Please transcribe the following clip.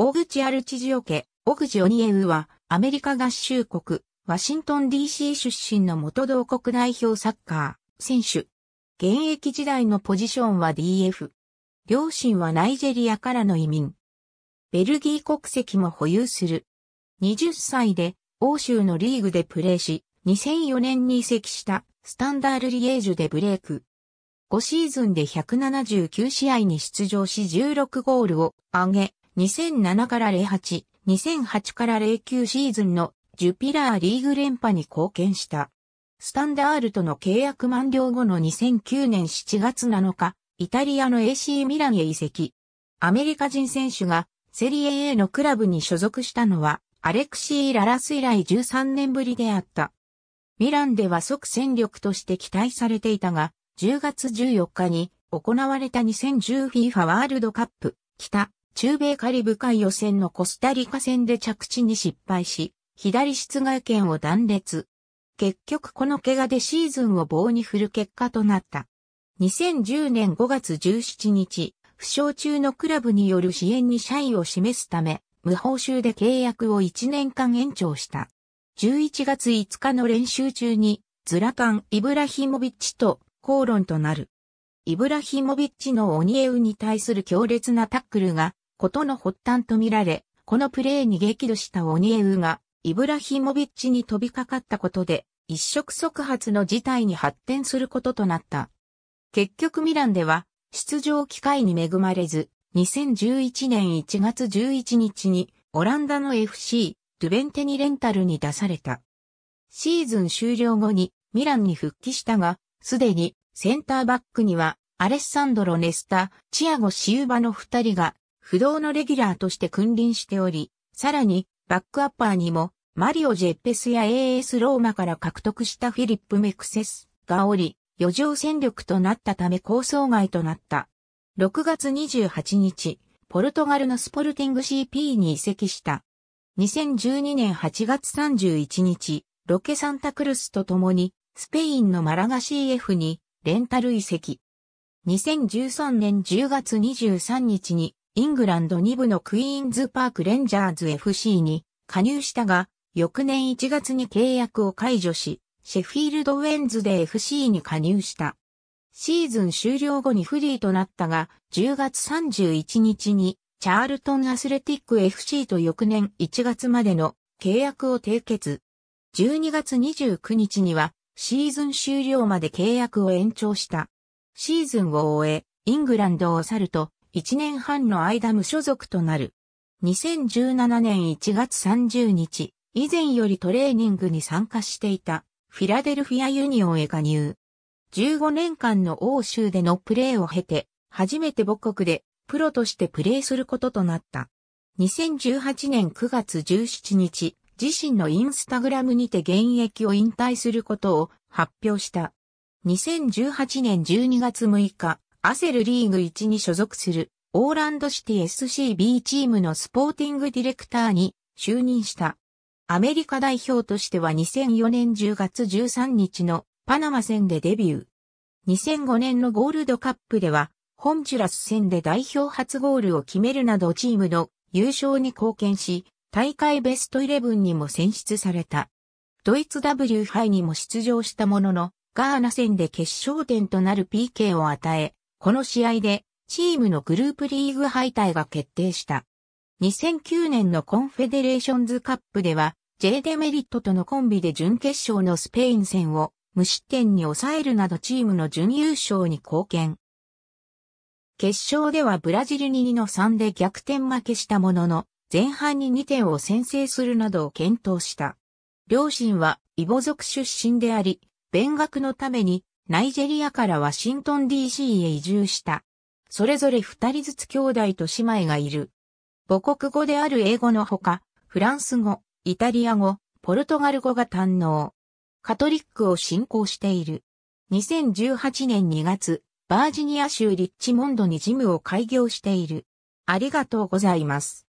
大口アルチジオ家、小口オニエウは、アメリカ合衆国、ワシントン DC 出身の元同国代表サッカー、選手。現役時代のポジションは DF。両親はナイジェリアからの移民。ベルギー国籍も保有する。20歳で、欧州のリーグでプレーし、2004年に移籍した、スタンダールリエージュでブレイク。5シーズンで179試合に出場し16ゴールを挙げ、2007から08、2008から09シーズンのジュピラーリーグ連覇に貢献した。スタンダールとの契約満了後の2009年7月7日、イタリアの AC ミランへ移籍。アメリカ人選手がセリエ A のクラブに所属したのは、アレクシー・ララス以来13年ぶりであった。ミランでは即戦力として期待されていたが、10月14日に行われた2 0 1 0ィーファワールドカップ北中米カリブ海予選のコスタリカ戦で着地に失敗し、左室外圏を断裂。結局この怪我でシーズンを棒に振る結果となった。2010年5月17日、負傷中のクラブによる支援に謝意を示すため、無報酬で契約を1年間延長した。11月5日の練習中に、ズラカン・イブラヒモビッチと口論となる。イブラヒモビッチのオニエウに対する強烈なタックルがことの発端とみられ、このプレーに激怒したオニエウが、イブラヒモビッチに飛びかかったことで、一触即発の事態に発展することとなった。結局ミランでは、出場機会に恵まれず、2011年1月11日に、オランダの FC、ドゥベンテニレンタルに出された。シーズン終了後に、ミランに復帰したが、すでに、センターバックには、アレッサンドロ・ネスタ、チアゴ・シウバの二人が不動のレギュラーとして君臨しており、さらに、バックアッパーにも、マリオ・ジェッペスや AS ローマから獲得したフィリップ・メクセスがおり、余剰戦力となったため構想外となった。6月28日、ポルトガルのスポルティング CP に移籍した。2012年8月31日、ロケサンタクルスと共に、スペインのマラガ CF にレンタル移籍。2013年10月23日にイングランド2部のクイーンズパークレンジャーズ FC に加入したが、翌年1月に契約を解除し、シェフィールドウェンズで FC に加入した。シーズン終了後にフリーとなったが、10月31日にチャールトンアスレティック FC と翌年1月までの契約を締結。12月29日にはシーズン終了まで契約を延長した。シーズンを終え、イングランドを去ると、1年半の間無所属となる。2017年1月30日、以前よりトレーニングに参加していたフィラデルフィアユニオンへ加入。15年間の欧州でのプレーを経て、初めて母国でプロとしてプレーすることとなった。2018年9月17日、自身のインスタグラムにて現役を引退することを発表した。2018年12月6日、アセルリーグ1に所属するオーランドシティ SCB チームのスポーティングディレクターに就任した。アメリカ代表としては2004年10月13日のパナマ戦でデビュー。2005年のゴールドカップでは、ホンジュラス戦で代表初ゴールを決めるなどチームの優勝に貢献し、大会ベストイレブンにも選出された。ドイツ W 杯にも出場したものの、ガーナ戦で決勝点となる PK を与え、この試合でチームのグループリーグ敗退が決定した。2009年のコンフェデレーションズカップでは、J デメリットとのコンビで準決勝のスペイン戦を無失点に抑えるなどチームの準優勝に貢献。決勝ではブラジルに2の3で逆転負けしたものの、前半に2点を先制するなどを検討した。両親はイボ族出身であり、勉学のためにナイジェリアからワシントン DC へ移住した。それぞれ二人ずつ兄弟と姉妹がいる。母国語である英語のほか、フランス語、イタリア語、ポルトガル語が堪能。カトリックを信仰している。2018年2月、バージニア州リッチモンドにジムを開業している。ありがとうございます。